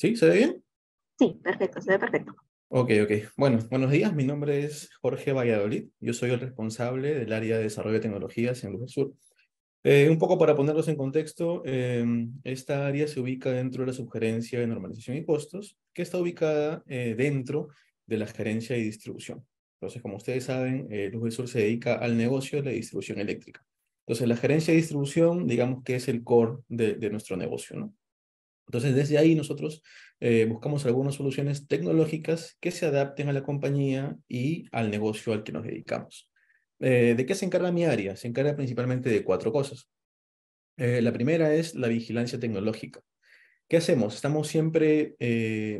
¿Sí? ¿Se ve bien? Sí, perfecto, se ve perfecto. Ok, ok. Bueno, buenos días. Mi nombre es Jorge Valladolid. Yo soy el responsable del área de desarrollo de tecnologías en Sur. Eh, un poco para ponerlos en contexto, em, esta área se ubica dentro de la subgerencia de normalización y costos, que está ubicada eh, dentro de la gerencia y distribución. Entonces, como ustedes saben, eh, Luz del Sur se dedica al negocio de la distribución eléctrica. Entonces, la gerencia de distribución, digamos que es el core de nuestro negocio, ¿no? Entonces, desde ahí nosotros eh, buscamos algunas soluciones tecnológicas que se adapten a la compañía y al negocio al que nos dedicamos. Eh, ¿De qué se encarga mi área? Se encarga principalmente de cuatro cosas. Eh, la primera es la vigilancia tecnológica. ¿Qué hacemos? Estamos siempre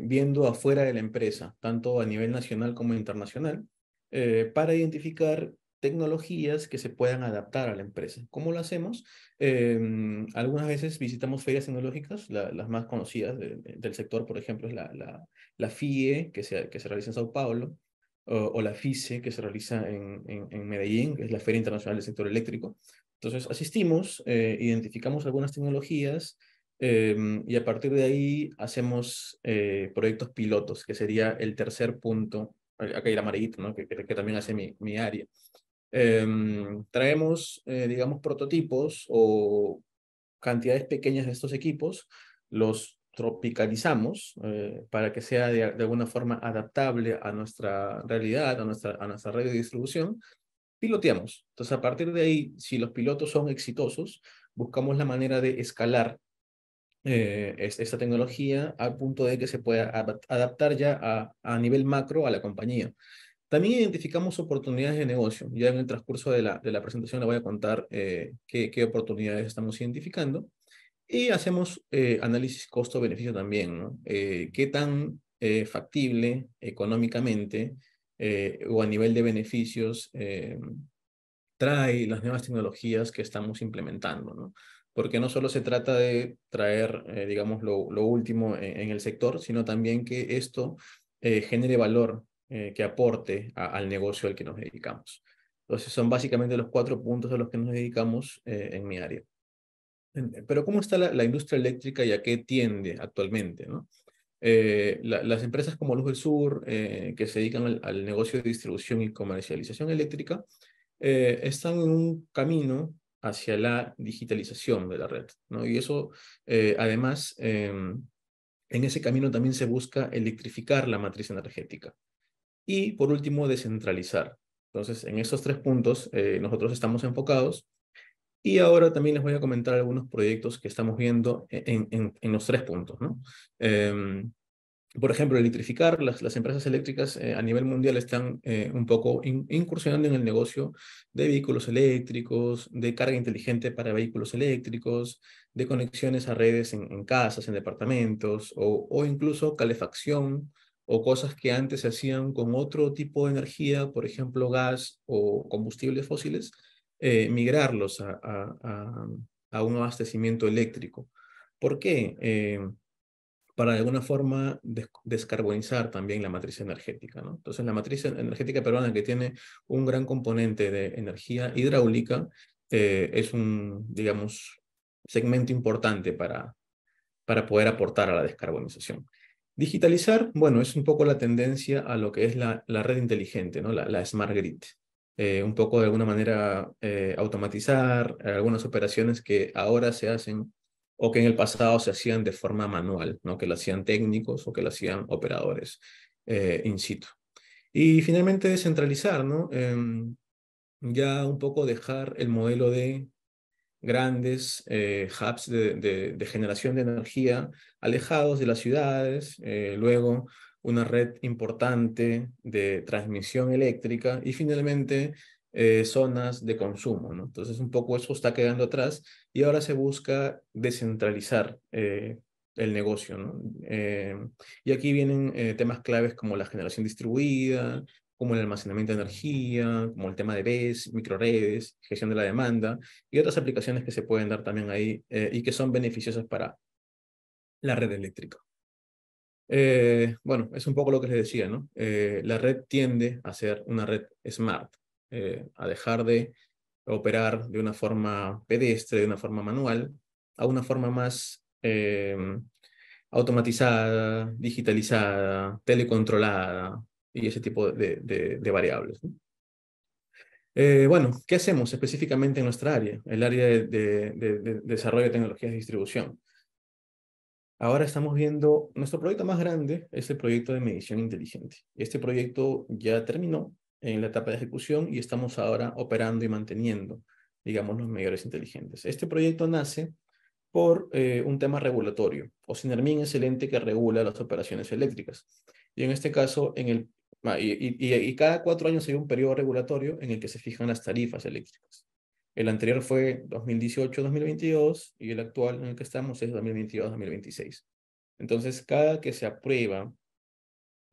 viendo afuera de la empresa, tanto a nivel nacional como internacional, para identificar tecnologías que se puedan adaptar a la empresa. ¿Cómo lo hacemos? Em, algunas veces visitamos ferias tecnológicas, las más conocidas del sector, por ejemplo, es la, la, la, FIE, que se, que se realiza en Sao Paulo, o, la FICE, que se realiza en, en, Medellín, que es la Feria Internacional del Sector Eléctrico. Entonces, asistimos, eh, identificamos algunas tecnologías em, y a partir de ahí hacemos eh, proyectos pilotos, que sería el tercer punto, acá hay la amarillito, ¿no? que, que, que también hace mi, mi área. Em, traemos, eh, digamos, prototipos o cantidades pequeñas de estos equipos, los tropicalizamos eh, para que sea de, alguna forma adaptable a nuestra realidad, a nuestra, a nuestra red de distribución, piloteamos. Entonces, a partir de ahí, si los pilotos son exitosos, buscamos la manera de escalar eh, esta tecnología al punto de que se pueda adaptar ya a nivel macro a la compañía. También identificamos oportunidades de negocio. Ya en el transcurso de la, de la presentación le voy a contar eh, qué, qué, oportunidades estamos identificando. Y hacemos eh, análisis costo-beneficio también, ¿no? Eh, qué tan factible económicamente o a nivel de beneficios trae las nuevas tecnologías que estamos implementando, ¿no? Porque no solo se trata de traer, digamos, lo, lo último en, en, el sector, sino también que esto genere valor eh, que aporte al negocio al que nos dedicamos. Entonces son básicamente los cuatro puntos a los que nos dedicamos eh, en mi área. Eh, pero ¿cómo está la, industria eléctrica y a qué tiende actualmente? las empresas como Luz del Sur, que se dedican al, negocio de distribución y comercialización eléctrica, están en un camino hacia la digitalización de la red. Y eso, además, em, en ese camino también se busca electrificar la matriz energética. Y por último, descentralizar. Entonces, en esos tres puntos eh, nosotros estamos enfocados. Y ahora también les voy a comentar algunos proyectos que estamos viendo en, en, los tres puntos. ¿no? Em, por ejemplo, electrificar. Las, las empresas eléctricas eh, a nivel mundial están eh, un poco incursionando en el negocio de vehículos eléctricos, de carga inteligente para vehículos eléctricos, de conexiones a redes en, casas, en departamentos, o, o incluso calefacción o cosas que antes se hacían con otro tipo de energía, por ejemplo gas o combustibles fósiles, eh, migrarlos a, un abastecimiento eléctrico. ¿Por qué? Eh, para de alguna forma descarbonizar también la matriz energética. Entonces, la matriz energética peruana, que tiene un gran componente de energía hidráulica, eh, es un, digamos, segmento importante para, para poder aportar a la descarbonización. Digitalizar, bueno, es un poco la tendencia a lo que es la, red inteligente, ¿no? la, smart grid. Eh, un poco de alguna manera eh, automatizar algunas operaciones que ahora se hacen o que en el pasado se hacían de forma manual, ¿no? que lo hacían técnicos o que lo hacían operadores eh, in situ. Y finalmente descentralizar, ¿no? Em, ya un poco dejar el modelo de grandes eh, hubs de, generación de energía alejados de las ciudades, eh, luego una red importante de transmisión eléctrica y finalmente eh, zonas de consumo. Entonces un poco eso está quedando atrás y ahora se busca descentralizar el negocio. y aquí vienen temas claves como la generación distribuida, como el almacenamiento de energía, como el tema de BES, microredes, gestión de la demanda y otras aplicaciones que se pueden dar también ahí eh, y que son beneficiosas para la red eléctrica. Eh, bueno, es un poco lo que les decía, ¿no? Eh, la red tiende a ser una red smart, a dejar de operar de una forma pedestre, de una forma manual, a una forma más automatizada, digitalizada, telecontrolada, y ese tipo de, variables. Eh, bueno, ¿qué hacemos específicamente en nuestra área? El área de, desarrollo de tecnologías de distribución. Ahora estamos viendo, nuestro proyecto más grande es el proyecto de medición inteligente. Este proyecto ya terminó en la etapa de ejecución y estamos ahora operando y manteniendo, digamos, los medidores inteligentes. Este proyecto nace por eh, un tema regulatorio. o es el ente que regula las operaciones eléctricas. Y en este caso, en el, y, cada cuatro años hay un periodo regulatorio en el que se fijan las tarifas eléctricas. El anterior fue 2018-2022 y el actual en el que estamos es 2022-2026. Entonces, cada que se aprueba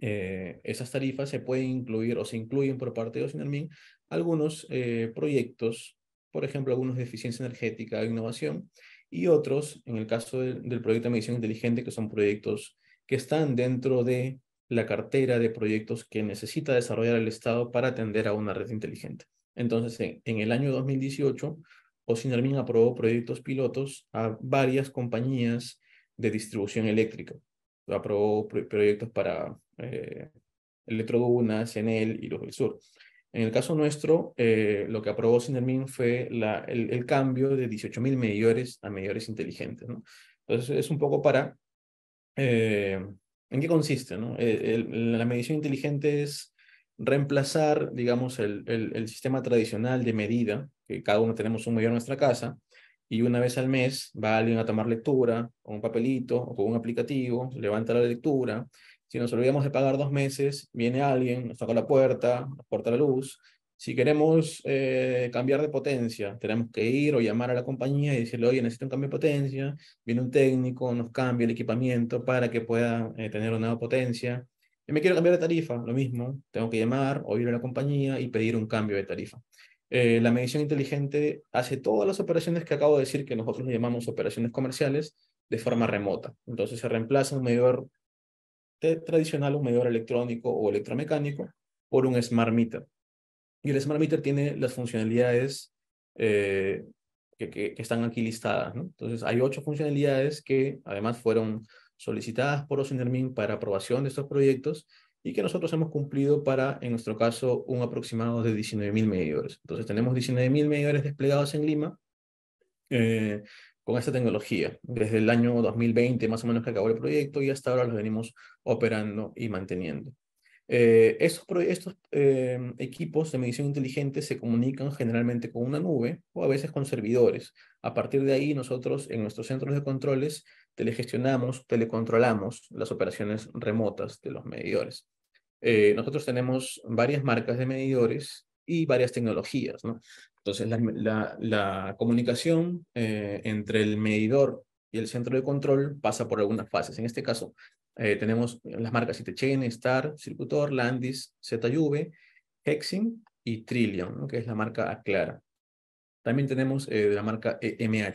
eh, esas tarifas, se pueden incluir o se incluyen por parte de Ocinermin algunos eh, proyectos, por ejemplo, algunos de eficiencia energética e innovación y otros, en el caso del proyecto de medición inteligente, que son proyectos que están dentro de la cartera de proyectos que necesita desarrollar el Estado para atender a una red inteligente. Entonces, en, el año 2018, Ocinermin aprobó proyectos pilotos a varias compañías de distribución eléctrica. Aprobó proyectos para eh, Electroduna, y los del sur. En el caso nuestro, eh, lo que aprobó Sinermin fue el, cambio de 18.000 medidores a medidores inteligentes. Entonces, es un poco para eh, ¿En qué consiste? No? Eh, la medición inteligente es reemplazar, digamos, el, sistema tradicional de medida, que cada uno tenemos un medidor en nuestra casa, y una vez al mes va alguien a tomar lectura con un papelito o con un aplicativo, levanta la lectura. Si nos olvidamos de pagar dos meses, viene alguien, nos toca la puerta, nos corta la luz, si queremos eh, cambiar de potencia, tenemos que ir o llamar a la compañía y decirle, oye, necesito un cambio de potencia, viene un técnico, nos cambia el equipamiento para que pueda eh, tener una nueva potencia. Y me quiero cambiar de tarifa, lo mismo, tengo que llamar o ir a la compañía y pedir un cambio de tarifa. Eh, la medición inteligente hace todas las operaciones que acabo de decir, que nosotros llamamos operaciones comerciales, de forma remota. Entonces se reemplaza un medidor tradicional, un medidor electrónico o electromecánico, por un smart meter. Y el Smart Meter tiene las funcionalidades eh, que, están aquí listadas. Entonces, hay ocho funcionalidades que además fueron solicitadas por OCENERMIN para aprobación de estos proyectos y que nosotros hemos cumplido para, en nuestro caso, un aproximado de 19.000 medidores. Entonces, tenemos 19.000 medidores desplegados en Lima eh, con esta tecnología. Desde el año 2020, más o menos, que acabó el proyecto y hasta ahora los venimos operando y manteniendo. Eh, estos, em, equipos de medición inteligente se comunican generalmente con una nube o a veces con servidores. A partir de ahí, nosotros en nuestros centros de controles telegestionamos, telecontrolamos las operaciones remotas de los medidores. Eh, nosotros tenemos varias marcas de medidores y varias tecnologías. Entonces, la comunicación eh, entre el medidor y el centro de control pasa por algunas fases. En este caso, eh, tenemos las marcas ITCHEN, Star, Circutor, Landis, ZV, Hexing y Trillion, que es la marca Aclara. También tenemos eh, la marca e MH.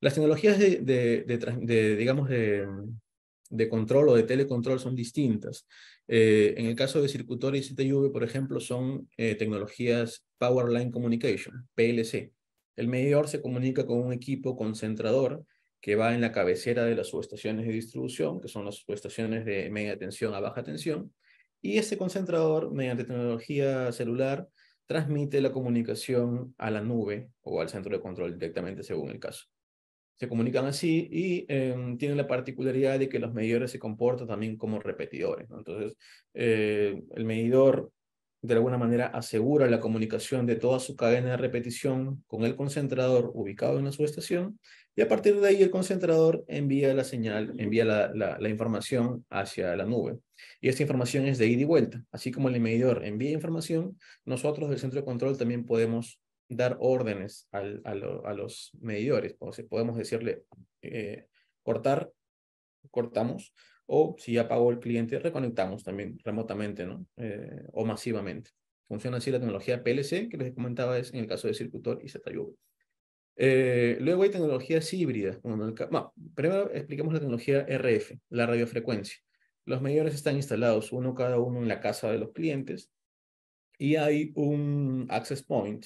Las tecnologías de, digamos, de, control o de telecontrol son distintas. Eh, en el caso de Circutor y ZV, por ejemplo, son eh, tecnologías Power Line Communication, PLC. El medidor se comunica con un equipo concentrador que va en la cabecera de las subestaciones de distribución, que son las subestaciones de media tensión a baja tensión, y este concentrador, mediante tecnología celular, transmite la comunicación a la nube o al centro de control directamente según el caso. Se comunican así y em, tienen la particularidad de que los medidores se comportan también como repetidores. Entonces, eh, el medidor de alguna manera asegura la comunicación de toda su cadena de repetición con el concentrador ubicado en la subestación y a partir de ahí el concentrador envía la señal, envía la, información hacia la nube. Y esta información es de ida y vuelta. Así como el medidor envía información, nosotros del centro de control también podemos dar órdenes a, los medidores. podemos decirle, eh, cortar, cortamos, o si ya pagó el cliente, reconectamos también remotamente ¿no? Eh, o masivamente. Funciona así la tecnología PLC, que les comentaba es en el caso de Circutor y ZUV. Eh, luego hay tecnologías híbridas. primero expliquemos la tecnología RF, la radiofrecuencia. Los medidores están instalados, uno cada uno en la casa de los clientes, y hay un access point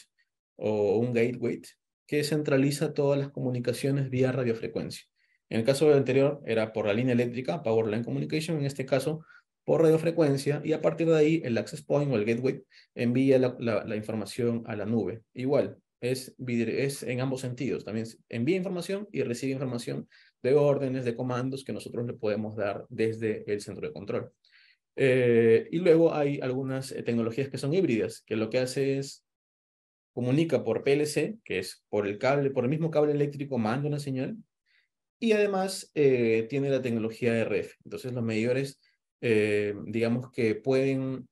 o un gateway que centraliza todas las comunicaciones vía radiofrecuencia. En el caso anterior era por la línea eléctrica, Power Line Communication, en este caso por radiofrecuencia, y a partir de ahí el access point o el gateway envía la, información a la nube. Igual, es, es en ambos sentidos, también envía información y recibe información de órdenes, de comandos que nosotros le podemos dar desde el centro de control. Eh, y luego hay algunas eh, tecnologías que son híbridas, que lo que hace es comunica por PLC, que es por el cable, por el mismo cable eléctrico manda una señal y además eh, tiene la tecnología RF. Entonces los medidores, eh, digamos que pueden,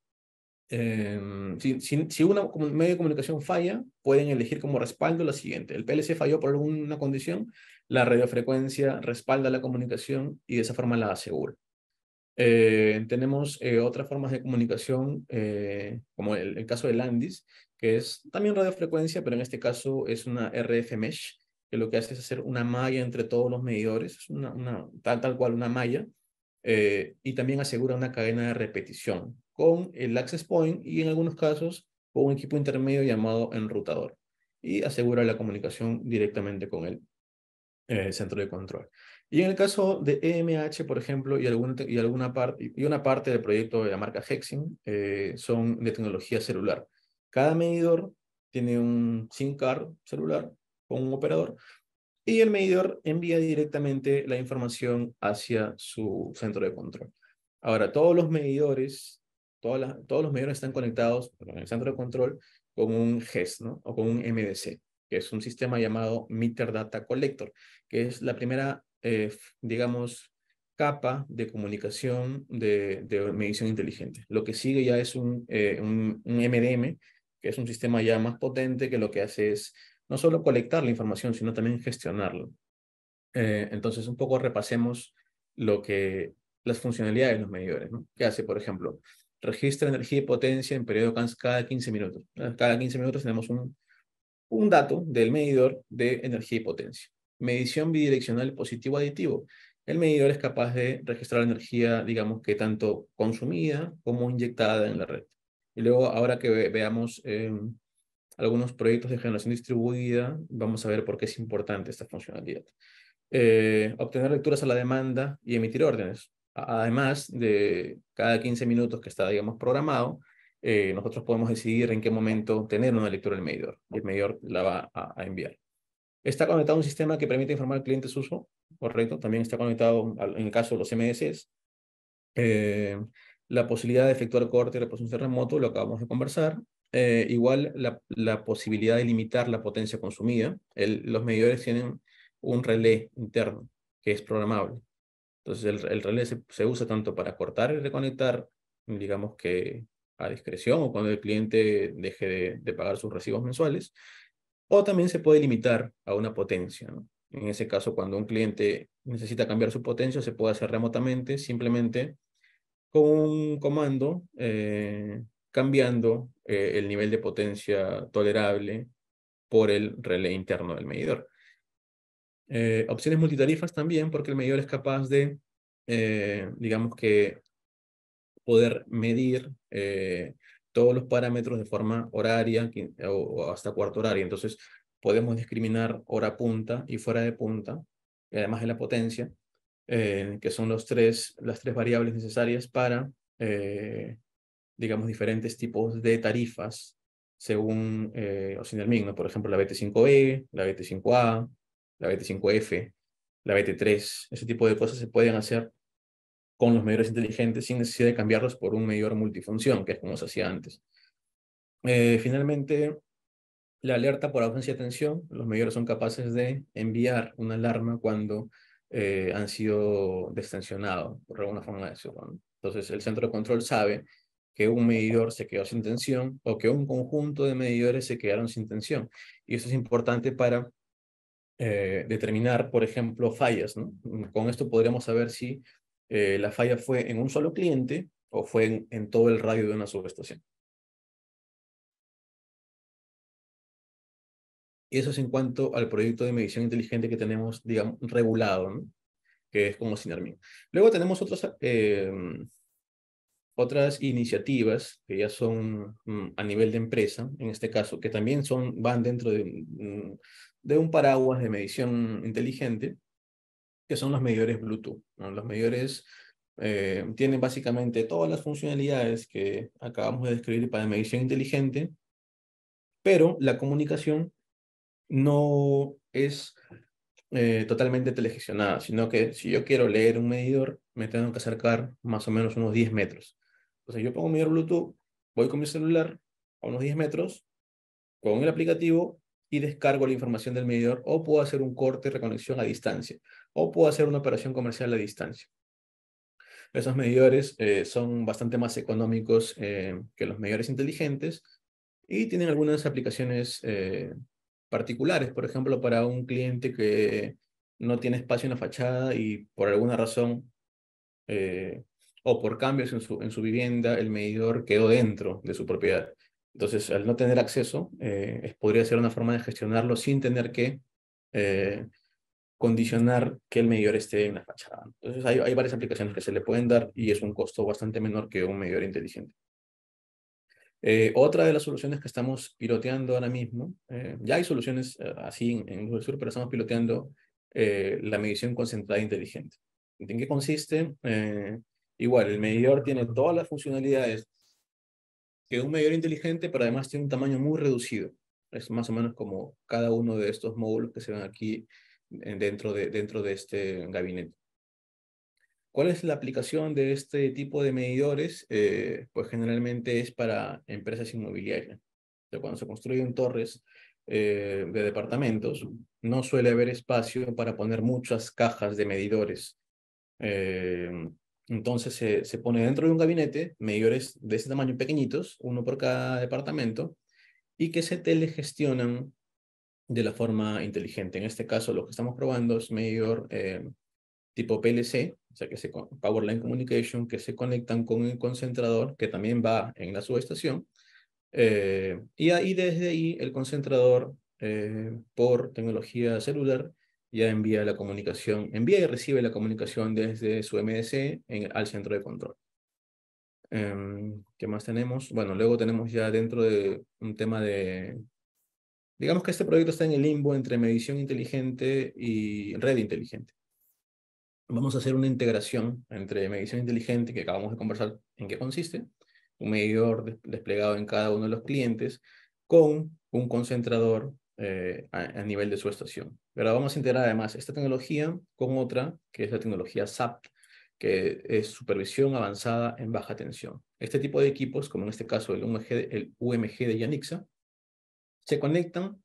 em, si, una, un medio de comunicación falla, pueden elegir como respaldo la siguiente. El PLC falló por alguna condición, la radiofrecuencia respalda la comunicación y de esa forma la asegura. Eh, tenemos otras formas de comunicación, como el, el, caso de Landis, que es también radiofrecuencia, pero en este caso es una RF mesh, que lo que hace es hacer una malla entre todos los medidores, una, tal, tal cual una malla, eh, y también asegura una cadena de repetición con el access point y en algunos casos con un equipo intermedio llamado enrutador y asegura la comunicación directamente con el eh, centro de control. Y en el caso de EMH, por ejemplo, y, y, alguna parte, y una parte del proyecto de la marca Hexing eh, son de tecnología celular. Cada medidor tiene un SIM card celular con un operador y el medidor envía directamente la información hacia su centro de control. Ahora, todos los medidores, todos los medidores están conectados en el centro de control con un GES o con un MDC, que es un sistema llamado Meter Data Collector, que es la primera, eh, digamos, capa de comunicación de, medición inteligente. Lo que sigue ya es un, eh, un, MDM, que es un sistema ya más potente que lo que hace es no solo colectar la información, sino también gestionarla. Eh, entonces, un poco repasemos lo que las funcionalidades de los medidores. ¿Qué hace, por ejemplo? Registra energía y potencia en periodo cada 15 minutos. Ah, cada 15 minutos tenemos un, un dato del medidor de energía y potencia. Medición bidireccional positivo-aditivo. El medidor es capaz de registrar energía, digamos que tanto consumida como inyectada en la red. Y luego, ahora que veamos em, algunos proyectos de generación distribuida, vamos a ver por qué es importante esta funcionalidad. Eh, obtener lecturas a la demanda y emitir órdenes. Además de cada 15 minutos que está, digamos, programado, eh, nosotros podemos decidir en qué momento tener una lectura el medidor y el medidor la va a, enviar. Está conectado un sistema que permite informar al cliente su uso, correcto. También está conectado, en el caso de los MDCs, eh, la posibilidad de efectuar corte y reposición remoto, lo acabamos de conversar, eh, igual la, posibilidad de limitar la potencia consumida. El, los medidores tienen un relé interno que es programable. Entonces el, relé se, usa tanto para cortar y reconectar, digamos que a discreción o cuando el cliente deje de, pagar sus recibos mensuales, o también se puede limitar a una potencia. En ese caso, cuando un cliente necesita cambiar su potencia, se puede hacer remotamente, simplemente con un comando eh, cambiando eh, el nivel de potencia tolerable por el relé interno del medidor. Eh, opciones multitarifas también, porque el medidor es capaz de, eh, digamos que, poder medir todos los parámetros de forma horaria o hasta cuarto horario. Entonces, podemos discriminar hora punta y fuera de punta, además de la potencia, que son los tres, las tres variables necesarias para digamos, diferentes tipos de tarifas según eh, o sin el ¿no? Por ejemplo, la BT5E, la BT5A, la BT5F, la BT3, ese tipo de cosas se pueden hacer con los medidores inteligentes sin necesidad de cambiarlos por un medidor multifunción, que es como se hacía antes. Eh, finalmente, la alerta por ausencia de tensión, los medidores son capaces de enviar una alarma cuando eh, han sido destensionados, por alguna forma de Entonces, el centro de control sabe que un medidor se quedó sin tensión o que un conjunto de medidores se quedaron sin tensión. Y eso es importante para eh, determinar, por ejemplo, fallas. Con esto podríamos saber si eh, la falla fue en un solo cliente o fue en, todo el radio de una subestación. Y Eso es en cuanto al proyecto de medición inteligente que tenemos, digamos, regulado, que es como Sinermin. Luego tenemos otros eh, otras iniciativas que ya son mm, a nivel de empresa, en este caso, que también son, van dentro de, mm, un paraguas de medición inteligente, que son los medidores Bluetooth. Los medidores eh, tienen básicamente todas las funcionalidades que acabamos de describir para medición inteligente, pero la comunicación no es eh, totalmente telegestionada, sino que si yo quiero leer un medidor, me tengo que acercar más o menos unos 10 metros. O sea, yo pongo mi Bluetooth, voy con mi celular a unos 10 metros, con el aplicativo y descargo la información del medidor o puedo hacer un corte y reconexión a distancia o puedo hacer una operación comercial a distancia. Esos medidores eh, son bastante más económicos eh, que los medidores inteligentes y tienen algunas aplicaciones eh, particulares, por ejemplo, para un cliente que no tiene espacio en la fachada y por alguna razón o por cambios en su, en su vivienda, el medidor quedó dentro de su propiedad. Entonces, al no tener acceso, eh, podría ser una forma de gestionarlo sin tener que eh, condicionar que el medidor esté en la fachada. Entonces, hay, hay varias aplicaciones que se le pueden dar y es un costo bastante menor que un medidor inteligente. Eh, otra de las soluciones que estamos piloteando ahora mismo, ya hay soluciones así en, Google Sur, pero estamos piloteando la medición concentrada inteligente. ¿En qué consiste? Igual, el medidor tiene todas las funcionalidades que un medidor inteligente, pero además tiene un tamaño muy reducido. Es más o menos como cada uno de estos módulos que se ven aquí dentro de, dentro de este gabinete. ¿Cuál es la aplicación de este tipo de medidores? Eh, pues generalmente es para empresas inmobiliarias. cuando se construyen torres eh, de departamentos, no suele haber espacio para poner muchas cajas de medidores. Eh, entonces se, pone dentro de un gabinete, medidores de ese tamaño pequeñitos, uno por cada departamento, y que se telegestionan de la forma inteligente. En este caso, lo que estamos probando es medidor eh, tipo PLC, o sea, que se, Powerline Communication, que se conectan con el concentrador que también va en la subestación. Eh, y ahí desde ahí el concentrador eh, por tecnología celular ya envía la comunicación, envía y recibe la comunicación desde su MDC al centro de control. Em, ¿Qué más tenemos? Bueno, luego tenemos ya dentro de un tema de... Digamos que este proyecto está en el limbo entre medición inteligente y red inteligente. Vamos a hacer una integración entre medición inteligente, que acabamos de conversar en qué consiste, un medidor desplegado en cada uno de los clientes, con un concentrador eh, a, nivel de su estación. Pero vamos a integrar además esta tecnología con otra, que es la tecnología SAP, que es supervisión avanzada en baja tensión. Este tipo de equipos, como en este caso el UMG, de Yanixa, se conectan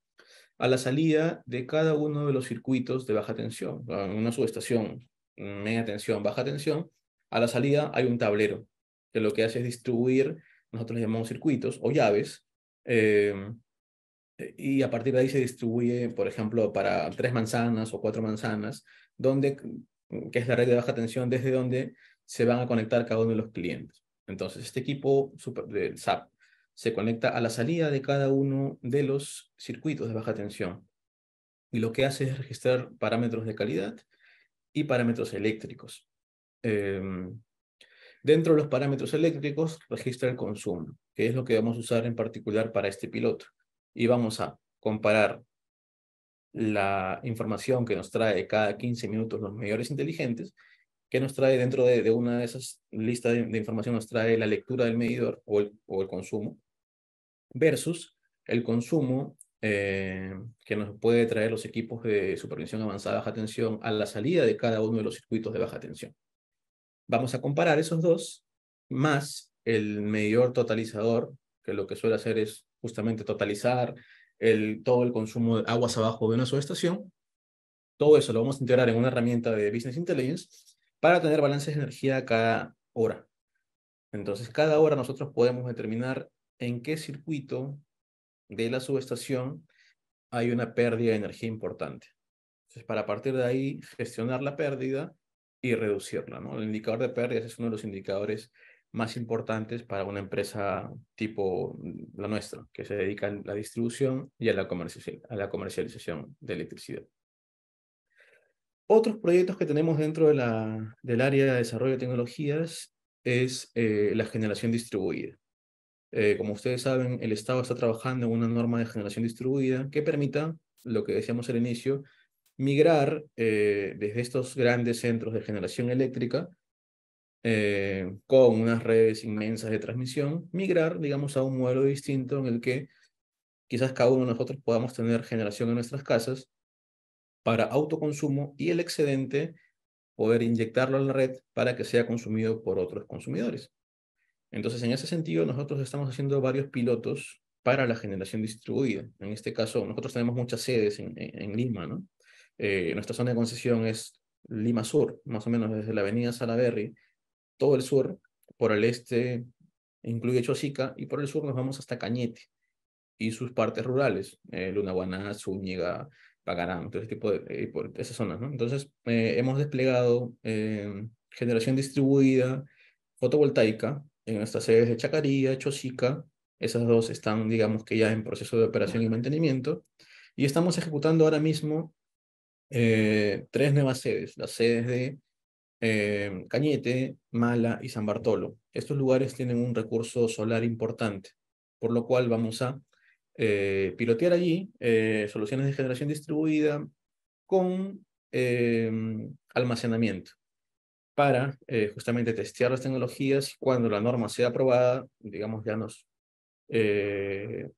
a la salida de cada uno de los circuitos de baja tensión. En una subestación, media tensión, baja tensión, a la salida hay un tablero que lo que hace es distribuir, nosotros llamamos circuitos o llaves, eh, y a partir de ahí se distribuye, por ejemplo, para tres manzanas o cuatro manzanas, donde, mm, que es la red de baja tensión, desde donde se van a conectar cada uno de los clientes. Entonces, este equipo del SAP se conecta a la salida de cada uno de los circuitos de baja tensión y lo que hace es registrar parámetros de calidad y parámetros eléctricos. Em, dentro de los parámetros eléctricos registra el consumo, que es lo que vamos a usar en particular para este piloto y vamos a comparar la información que nos trae cada 15 minutos los mayores inteligentes, que nos trae dentro de, una de esas listas de, información, nos trae la lectura del medidor o el, consumo, versus el consumo eh, que nos puede traer los equipos de supervisión avanzada baja tensión a la salida de cada uno de los circuitos de baja tensión. Vamos a comparar esos dos más el medidor totalizador, que lo que suele hacer es justamente totalizar el, todo el consumo de aguas abajo de una subestación. Todo eso lo vamos a integrar en una herramienta de Business Intelligence para tener balances de energía cada hora. Entonces, cada hora nosotros podemos determinar en qué circuito de la subestación hay una pérdida de energía importante. Entonces, para partir de ahí, gestionar la pérdida y reducirla. ¿no? El indicador de pérdidas es uno de los indicadores más importantes para una empresa tipo mm, la nuestra, que se dedica a la distribución y a la, comercialización de electricidad. Otros proyectos que tenemos dentro de la, del área de desarrollo de tecnologías es eh, la generación distribuida. Eh, como ustedes saben, el Estado está trabajando en una norma de generación distribuida que permita, lo que decíamos al inicio, migrar eh, desde estos grandes centros de generación eléctrica eh, con unas redes inmensas de transmisión, migrar, digamos, a un modelo distinto en el que quizás cada uno de nosotros podamos tener generación en nuestras casas para autoconsumo y el excedente poder inyectarlo a la red para que sea consumido por otros consumidores. Entonces, en ese sentido, nosotros estamos haciendo varios pilotos para la generación distribuida. En este caso, nosotros tenemos muchas sedes en, en Lima, ¿no? Eh, nuestra zona de concesión es Lima Sur, más o menos desde la avenida Salaberry todo el sur, por el este incluye Chosica y por el sur nos vamos hasta Cañete y sus partes rurales, eh, Lunaguaná, Zúñiga, Pagarán, todo ese tipo de eh, por esas zonas. ¿no? Entonces, eh, hemos desplegado eh, generación distribuida fotovoltaica en estas sedes de Chacaría, Chosica. Esas dos están, digamos que ya en proceso de operación y mantenimiento. Y estamos ejecutando ahora mismo tres nuevas sedes, las sedes de Em, Cañete, Mala y San Bartolo. Estos lugares tienen un recurso solar importante, por lo cual vamos a eh, pilotear allí eh, soluciones de generación distribuida con em, almacenamiento para eh, justamente testear las tecnologías cuando la norma sea aprobada, digamos, ya nos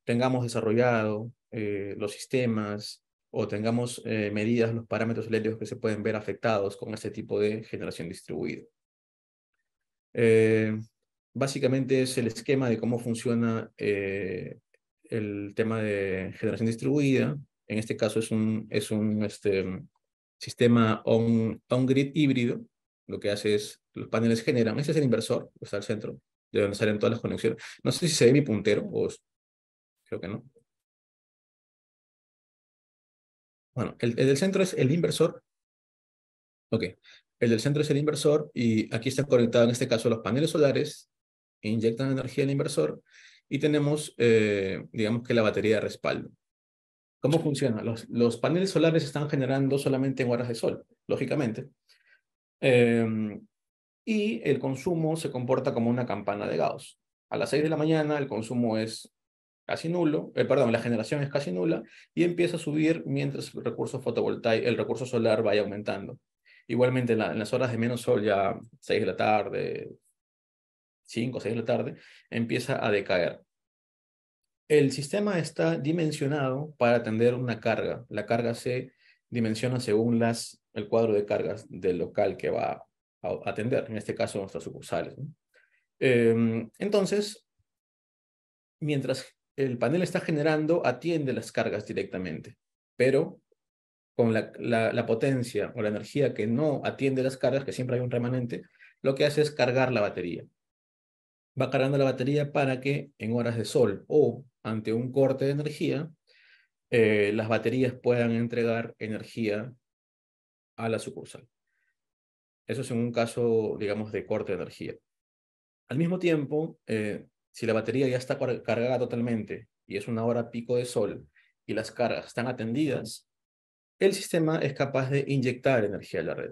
tengamos desarrollado los sistemas, o tengamos eh, medidas, los parámetros eléctricos que se pueden ver afectados con este tipo de generación distribuida. Eh, básicamente es el esquema de cómo funciona eh, el tema de generación distribuida. En este caso es un, es un este, sistema on-grid híbrido. Lo que hace es, los paneles generan, ese es el inversor, está al centro, de donde salen todas las conexiones. No sé si se ve mi puntero, o creo que no. Bueno, el, del centro es el inversor. Ok, el del centro es el inversor y aquí están conectados en este caso los paneles solares, inyectan energía al inversor y tenemos, eh, digamos que la batería de respaldo. ¿Cómo funciona? Los, paneles solares están generando solamente en horas de sol, lógicamente. Em, y el consumo se comporta como una campana de Gauss. A las 6 de la mañana el consumo es casi nulo, eh, perdón, la generación es casi nula y empieza a subir mientras el recurso fotovoltaico, el recurso solar vaya aumentando. Igualmente en, las horas de menos sol, ya 6 de la tarde, 5 o 6 de la tarde, empieza a decaer. El sistema está dimensionado para atender una carga. La carga se dimensiona según las, el cuadro de cargas del local que va a atender, en este caso nuestras sucursales. ¿no? Eh, entonces, mientras el panel está generando atiende las cargas directamente, pero con la, potencia o la energía que no atiende las cargas, que siempre hay un remanente, lo que hace es cargar la batería. Va cargando la batería para que en horas de sol o ante un corte de energía, eh, las baterías puedan entregar energía a la sucursal. Eso es en un caso, digamos, de corte de energía. Al mismo tiempo, eh, si la batería ya está cargada totalmente y es una hora pico de sol y las cargas están atendidas, el sistema es capaz de inyectar energía a la red.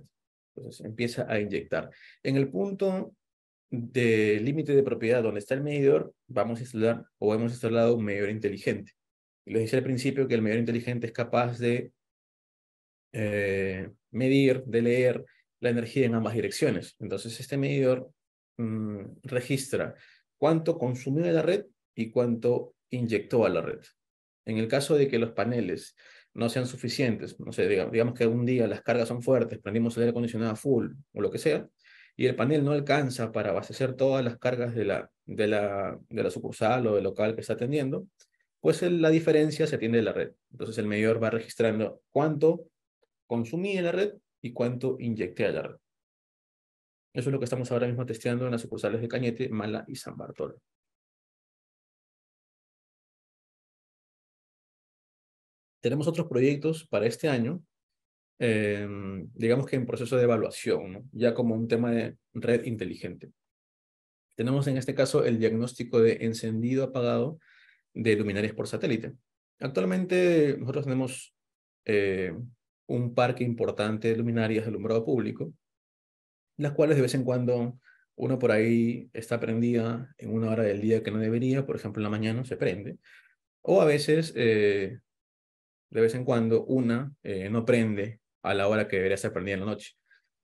Entonces empieza a inyectar. En el punto de límite de propiedad donde está el medidor, vamos a instalar o hemos instalado un medidor inteligente. Les dije al principio que el medidor inteligente es capaz de eh, medir, de leer la energía en ambas direcciones. Entonces este medidor mm, registra cuánto consumió de la red y cuánto inyectó a la red. En el caso de que los paneles no sean suficientes, no sé, digamos que un día las cargas son fuertes, prendimos el aire acondicionado full o lo que sea, y el panel no alcanza para abastecer todas las cargas de la, de la, de la sucursal o del local que está atendiendo, pues la diferencia se atiende de la red. Entonces el medidor va registrando cuánto consumí en la red y cuánto inyecté a la red. Eso es lo que estamos ahora mismo testeando en las sucursales de Cañete, Mala y San Bartolo. Tenemos otros proyectos para este año, em, digamos que en proceso de evaluación, ya como un tema de red inteligente. Tenemos en este caso el diagnóstico de encendido apagado de luminarias por satélite. Actualmente nosotros tenemos eh, un parque importante de luminarias de alumbrado público las cuales de vez en cuando uno por ahí está prendida en una hora del día que no debería, por ejemplo en la mañana se prende, o a veces, eh, de vez en cuando, una eh, no prende a la hora que debería ser prendida en la noche.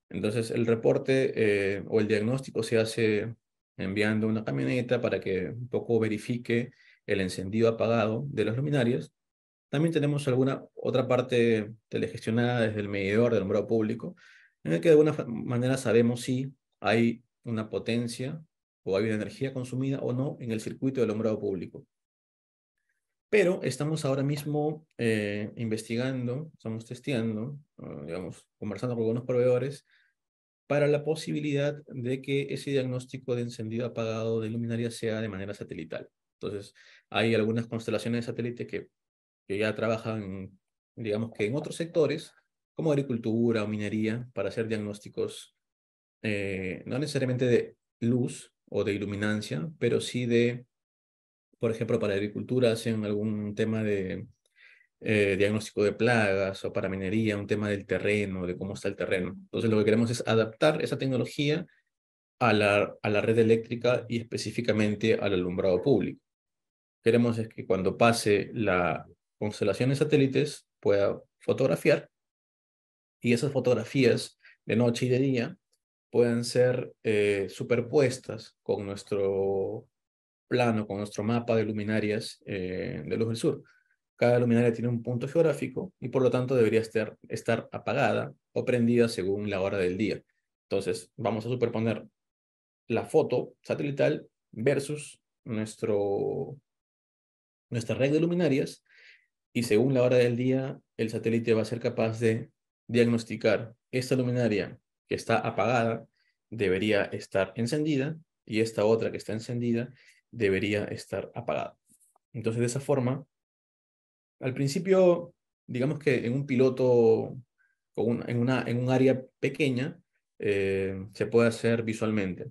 Entonces el reporte eh, o el diagnóstico se hace enviando una camioneta para que un poco verifique el encendido apagado de los luminarios También tenemos alguna otra parte telegestionada desde el medidor del número público, en el que de alguna manera sabemos si hay una potencia o hay una energía consumida o no en el circuito del alumbrado público. Pero estamos ahora mismo eh, investigando, estamos testeando, ah, digamos, conversando con algunos proveedores para la posibilidad de que ese diagnóstico de encendido apagado de luminaria sea de manera satelital. Entonces, hay algunas constelaciones de satélites que ya trabajan, digamos que en otros sectores, como agricultura o minería, para hacer diagnósticos eh, no necesariamente de luz o de iluminancia, pero sí de, por ejemplo, para agricultura hacen algún tema de eh, diagnóstico de plagas o para minería, un tema del terreno, de cómo está el terreno. Entonces lo que queremos es adaptar esa tecnología a la, a la red eléctrica y específicamente al alumbrado público. Queremos es que cuando pase la constelación de satélites pueda fotografiar y esas fotografías de noche y de día pueden ser eh, superpuestas con nuestro plano, con nuestro mapa de luminarias eh, de luz del sur. Cada luminaria tiene un punto geográfico y por lo tanto debería estar, estar apagada o prendida según la hora del día. Entonces vamos a superponer la foto satelital versus nuestro, nuestra red de luminarias y según la hora del día el satélite va a ser capaz de diagnosticar esta luminaria que está apagada debería estar encendida y esta otra que está encendida debería estar apagada. Entonces, de esa forma, al principio, digamos que en un piloto, con en, una, en un área pequeña, eh, se puede hacer visualmente,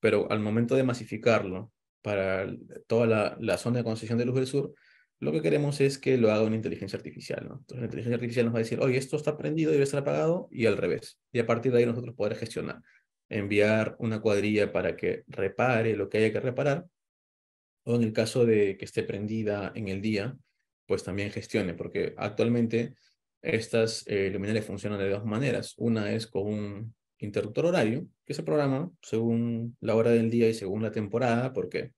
pero al momento de masificarlo para toda la, la zona de concesión de luz del sur, lo que queremos es que lo haga una inteligencia artificial. ¿no? Entonces, la inteligencia artificial nos va a decir, oye, esto está prendido, debe estar apagado, y al revés. Y a partir de ahí nosotros poder gestionar, enviar una cuadrilla para que repare lo que haya que reparar, o en el caso de que esté prendida en el día, pues también gestione, porque actualmente estas eh, luminarias funcionan de dos maneras. Una es con un interruptor horario, que se programa según la hora del día y según la temporada, porque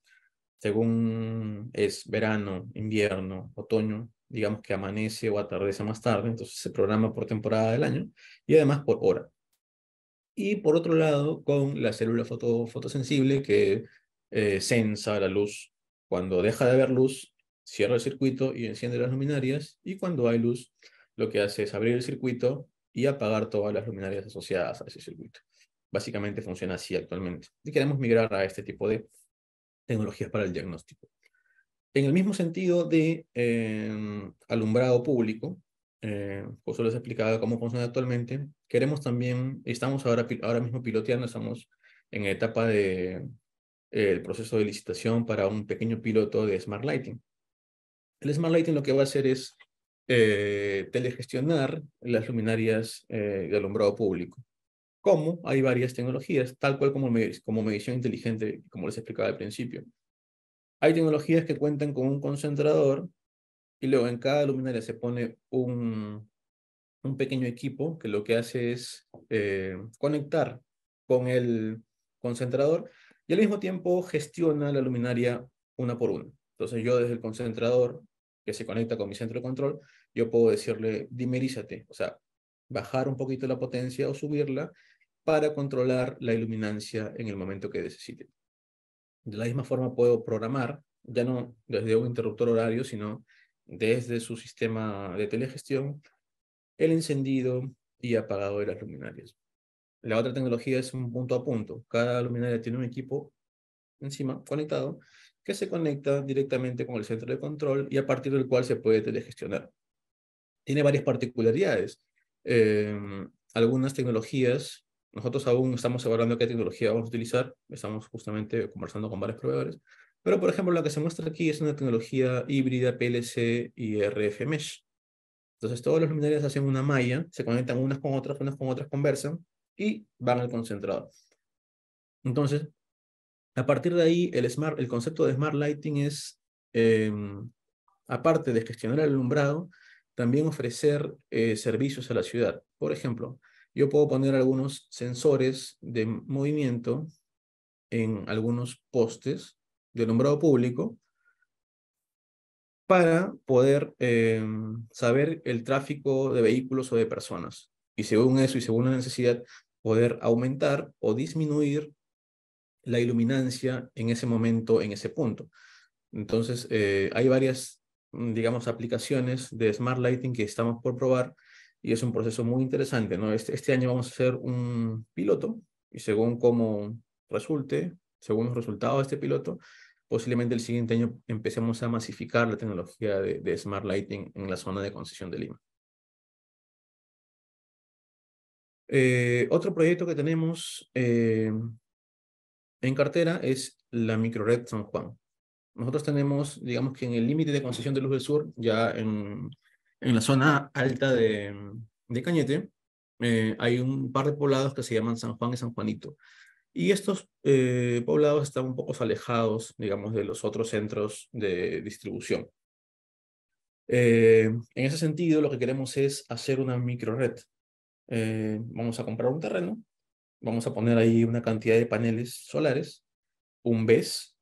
según es verano, invierno, otoño, digamos que amanece o atardece más tarde, entonces se programa por temporada del año y además por hora. Y por otro lado, con la célula fotosensible que eh, sensa la luz. Cuando deja de haber luz, cierra el circuito y enciende las luminarias. Y cuando hay luz, lo que hace es abrir el circuito y apagar todas las luminarias asociadas a ese circuito. Básicamente funciona así actualmente. Y queremos migrar a este tipo de tecnologías para el diagnóstico. En el mismo sentido de eh, alumbrado público, eh, José les pues explicaba cómo funciona actualmente, queremos también, estamos ahora, ahora mismo piloteando, estamos en etapa de eh, proceso de licitación para un pequeño piloto de Smart Lighting. El Smart Lighting lo que va a hacer es eh, telegestionar las luminarias de alumbrado público como hay varias tecnologías, tal cual como, como medición inteligente, como les explicaba al principio. Hay tecnologías que cuentan con un concentrador y luego en cada luminaria se pone un, un pequeño equipo que lo que hace es eh, conectar con el concentrador y al mismo tiempo gestiona la luminaria una por una. Entonces yo desde el concentrador que se conecta con mi centro de control, yo puedo decirle dimerízate, o sea, bajar un poquito la potencia o subirla para controlar la iluminancia en el momento que necesite. De la misma forma puedo programar, ya no desde un interruptor horario, sino desde su sistema de telegestión, el encendido y apagado de las luminarias. La otra tecnología es un punto a punto. Cada luminaria tiene un equipo encima conectado que se conecta directamente con el centro de control y a partir del cual se puede telegestionar. Tiene varias particularidades. Em, algunas tecnologías nosotros aún estamos evaluando qué tecnología vamos a utilizar, estamos justamente conversando con varios proveedores, pero por ejemplo la que se muestra aquí es una tecnología híbrida PLC y RF Mesh. Entonces todos los luminarias hacen una malla, se conectan unas con otras, unas con otras conversan y van al concentrador. Entonces, a partir de ahí, el, smart, el concepto de Smart Lighting es, em, aparte de gestionar el alumbrado, también ofrecer eh, servicios a la ciudad. Por ejemplo, yo puedo poner algunos sensores de movimiento en algunos postes de nombrado público para poder eh, saber el tráfico de vehículos o de personas. Y según eso y según la necesidad, poder aumentar o disminuir la iluminancia en ese momento, en ese punto. Entonces, eh, hay varias, mm, digamos, aplicaciones de Smart Lighting que estamos por probar y es un proceso muy interesante. ¿no? Este, este, año vamos a hacer un piloto y según cómo resulte, según los resultados de este piloto, posiblemente el siguiente año empecemos a masificar la tecnología de, Smart Lighting en la zona de concesión de Lima. Eh, otro proyecto que tenemos eh, en cartera es la microred San Juan. Nosotros tenemos, digamos que en el límite de concesión de luz del sur, ya en en la zona alta de, Cañete, eh, hay un par de poblados que se llaman San Juan y San Juanito. Y estos eh, poblados están un poco alejados, digamos, de los otros centros de distribución. Eh, en ese sentido, lo que queremos es hacer una microred. vamos a comprar un terreno, vamos a poner ahí una cantidad de paneles solares, un BES,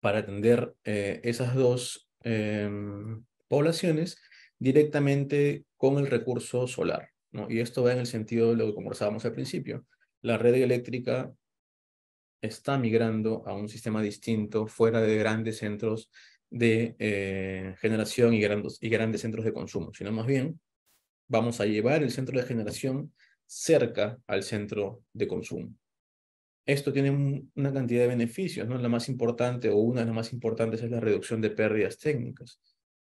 para atender esas dos em, poblaciones directamente con el recurso solar. ¿no? Y esto va en el sentido de lo que conversábamos al principio. La red eléctrica está migrando a un sistema distinto fuera de grandes centros de eh, generación y grandes, y grandes centros de consumo, sino más bien vamos a llevar el centro de generación cerca al centro de consumo. Esto tiene una cantidad de beneficios, ¿no? La más importante o una de las más importantes es la reducción de pérdidas técnicas.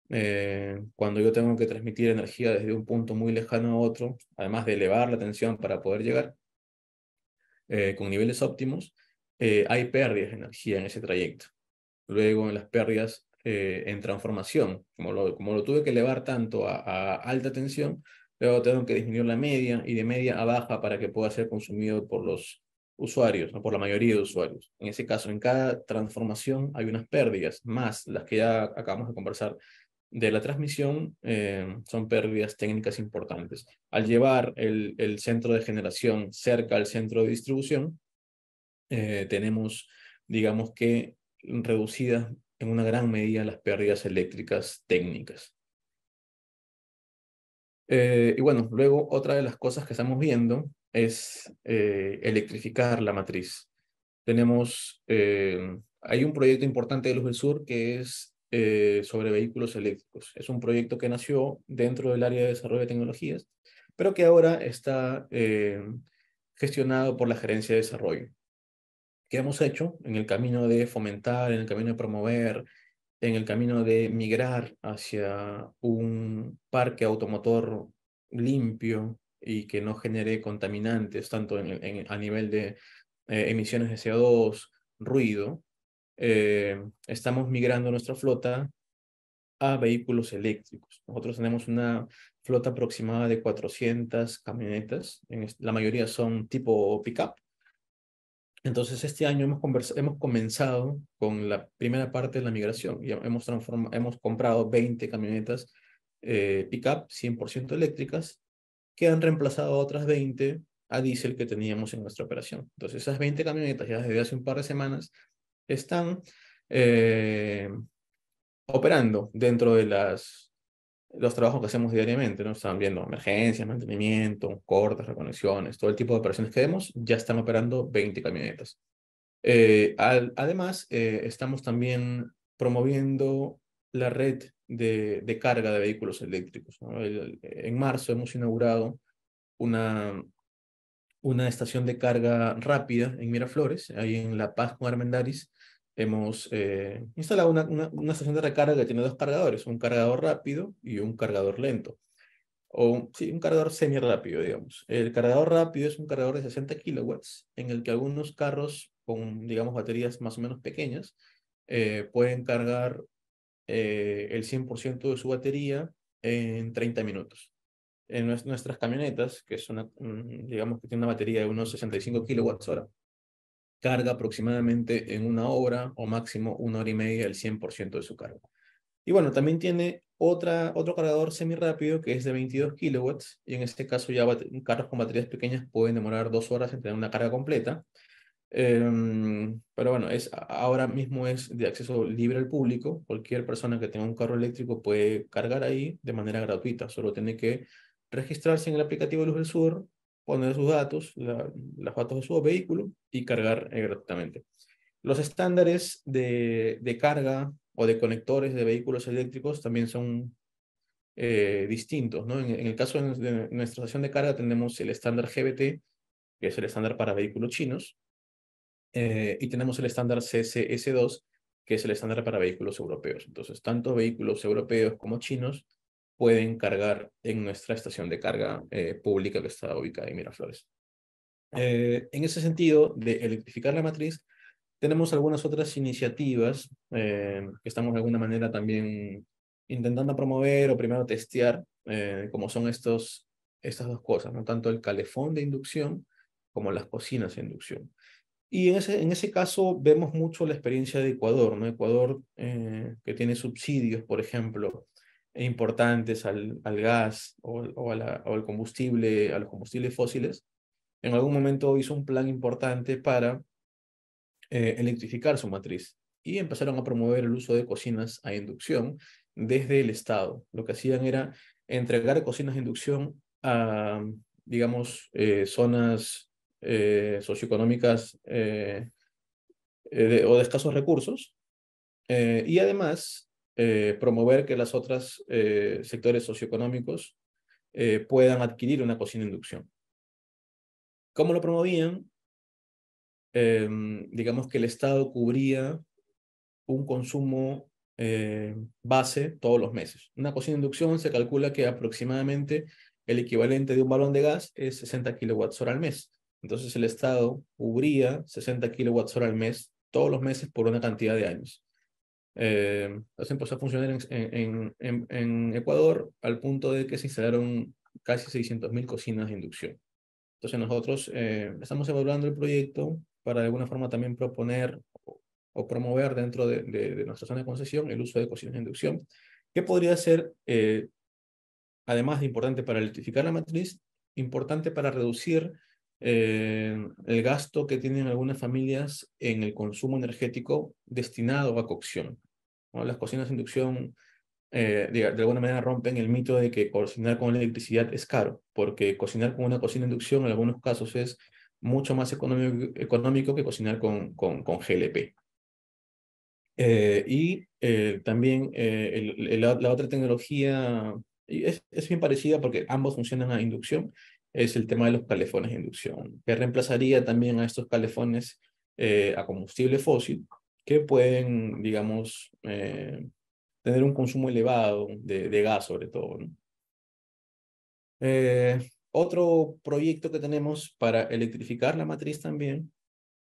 Eh, cuando yo tengo que transmitir energía desde un punto muy lejano a otro, además de elevar la tensión para poder llegar eh, con niveles óptimos, eh, hay pérdidas de energía en ese trayecto. Luego en las pérdidas en transformación, como lo, como lo tuve que elevar tanto a, a, alta tensión, luego tengo que disminuir la media y de media a baja para que pueda ser consumido por los usuarios, ¿no? por la mayoría de usuarios. En ese caso, en cada transformación hay unas pérdidas, más las que ya acabamos de conversar de la transmisión eh, son pérdidas técnicas importantes. Al llevar el, centro de generación cerca al centro de distribución, eh, tenemos, digamos que, reducidas en una gran medida las pérdidas eléctricas técnicas. Eh, y bueno, luego otra de las cosas que estamos viendo es electrificar la matriz. Tenemos, hay un proyecto importante de Luz del Sur que es eh, sobre vehículos eléctricos. Es un proyecto que nació dentro del área de desarrollo de tecnologías, pero que ahora está eh, gestionado por la gerencia de desarrollo. ¿Qué hemos hecho en el camino de fomentar, en el camino de promover, en el camino de migrar hacia un parque automotor limpio y que no genere contaminantes, tanto a nivel de eh, emisiones de CO2, ruido, eh, estamos migrando nuestra flota a vehículos eléctricos. Nosotros tenemos una flota aproximada de 400 camionetas, la mayoría son tipo pickup. Entonces, este año hemos, hemos comenzado con la primera parte de la migración y hemos, hemos comprado 20 camionetas eh, pickup 100% eléctricas que han reemplazado otras 20 a diésel que teníamos en nuestra operación. Entonces, esas 20 camionetas ya desde hace un par de semanas están eh, operando dentro de las, los trabajos que hacemos diariamente, ¿no? Están viendo emergencias, mantenimiento, cortes, reconexiones, todo el tipo de operaciones que vemos, ya están operando 20 camionetas. Eh, además, eh, estamos también promoviendo la red de, de carga de vehículos eléctricos. en marzo hemos inaugurado una, una estación de carga rápida en Miraflores, ahí en La Paz con Armendaris, hemos eh, instalado una, estación de recarga que tiene dos cargadores, un cargador rápido y un cargador lento. O sí, un cargador semi rápido, digamos. El cargador rápido es un cargador de 60 kilowatts, en el que algunos carros con, digamos, baterías más o menos pequeñas eh, pueden cargar eh, el 100% de su batería en 30 minutos en nuestras camionetas, que es una, mm, digamos que tiene una batería de unos 65 hora. carga aproximadamente en una hora o máximo una hora y media el 100% de su carga. Y bueno, también tiene otra, otro cargador semirápido que es de 22 kilowatts y en este caso ya carros con baterías pequeñas pueden demorar dos horas en tener una carga completa. Em, pero bueno, es, ahora mismo es de acceso libre al público. Cualquier persona que tenga un carro eléctrico puede cargar ahí de manera gratuita. Solo tiene que registrarse en el aplicativo Luz del Sur, poner sus datos, la, fotos de su vehículo y cargar gratuitamente. Los estándares de, carga o de conectores de vehículos eléctricos también son eh, distintos. En, el caso de, nuestra estación de carga tenemos el estándar GBT, que es el estándar para vehículos chinos, eh, y tenemos el estándar CCS2, que es el estándar para vehículos europeos. Entonces, tanto vehículos europeos como chinos pueden cargar en nuestra estación de carga eh, pública que está ubicada en Miraflores. Eh, en ese sentido, de electrificar la matriz, tenemos algunas otras iniciativas eh, que estamos de alguna manera también intentando promover o primero testear, como son estos, estas dos cosas, ¿no? tanto el calefón de inducción como las cocinas de inducción. Y en ese, en ese caso vemos mucho la experiencia de Ecuador, ¿no? Ecuador que tiene subsidios, por ejemplo, importantes al, gas o, al combustible, a los combustibles fósiles, en algún momento hizo un plan importante para eh, electrificar su matriz y empezaron a promover el uso de cocinas a inducción desde el Estado. Lo que hacían era entregar cocinas a inducción a, digamos, eh, zonas eh, socioeconómicas o de escasos recursos. y además eh, promover que las otras eh, sectores socioeconómicos eh, puedan adquirir una cocina de inducción. ¿Cómo lo promovían? Em, digamos que el Estado cubría un consumo base todos los meses. Una cocina de inducción se calcula que aproximadamente el equivalente de un balón de gas es 60 kWh hora al mes. Entonces el Estado cubría 60 kWh hora al mes todos los meses por una cantidad de años eh, empezó a funcionar en, Ecuador al punto de que se instalaron casi 600.000 cocinas de inducción. Entonces nosotros eh, estamos evaluando el proyecto para de alguna forma también proponer o, promover dentro de, nuestra zona de concesión el uso de cocinas de inducción, que podría ser, eh, además de importante para electrificar la matriz, importante para reducir eh, el gasto que tienen algunas familias en el consumo energético destinado a cocción. Las cocinas de inducción, eh, de, alguna manera, rompen el mito de que cocinar con electricidad es caro, porque cocinar con una cocina de inducción en algunos casos es mucho más económico, que cocinar con, con, GLP. Eh, y eh, también la, otra tecnología es, es bien parecida porque ambos funcionan a inducción, es el tema de los calefones de inducción, que reemplazaría también a estos calefones a combustible fósil que pueden, digamos, eh, tener un consumo elevado de, gas, sobre todo. Eh, otro proyecto que tenemos para electrificar la matriz también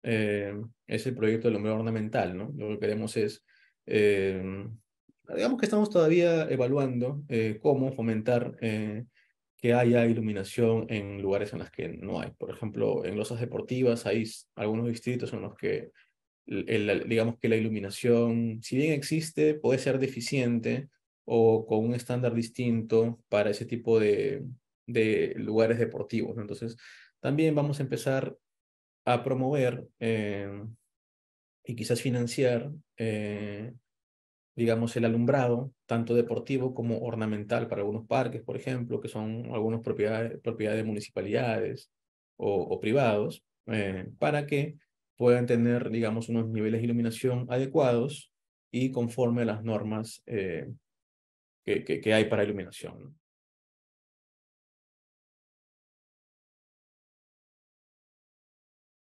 eh, es el proyecto del hombre ornamental. ¿no? Lo que queremos es, digamos que estamos todavía evaluando cómo fomentar que haya iluminación en lugares en los que no hay. Por ejemplo, en losas deportivas hay algunos distritos en los que digamos que la iluminación, si bien existe, puede ser deficiente o con un estándar distinto para ese tipo de, lugares deportivos. Entonces, también vamos a empezar a promover eh, y quizás financiar, eh, digamos, el alumbrado, tanto deportivo como ornamental para algunos parques, por ejemplo, que son algunas propiedades, propiedades de municipalidades o, privados, eh, para que puedan tener, digamos, unos niveles de iluminación adecuados y conforme a las normas eh, que, hay para iluminación.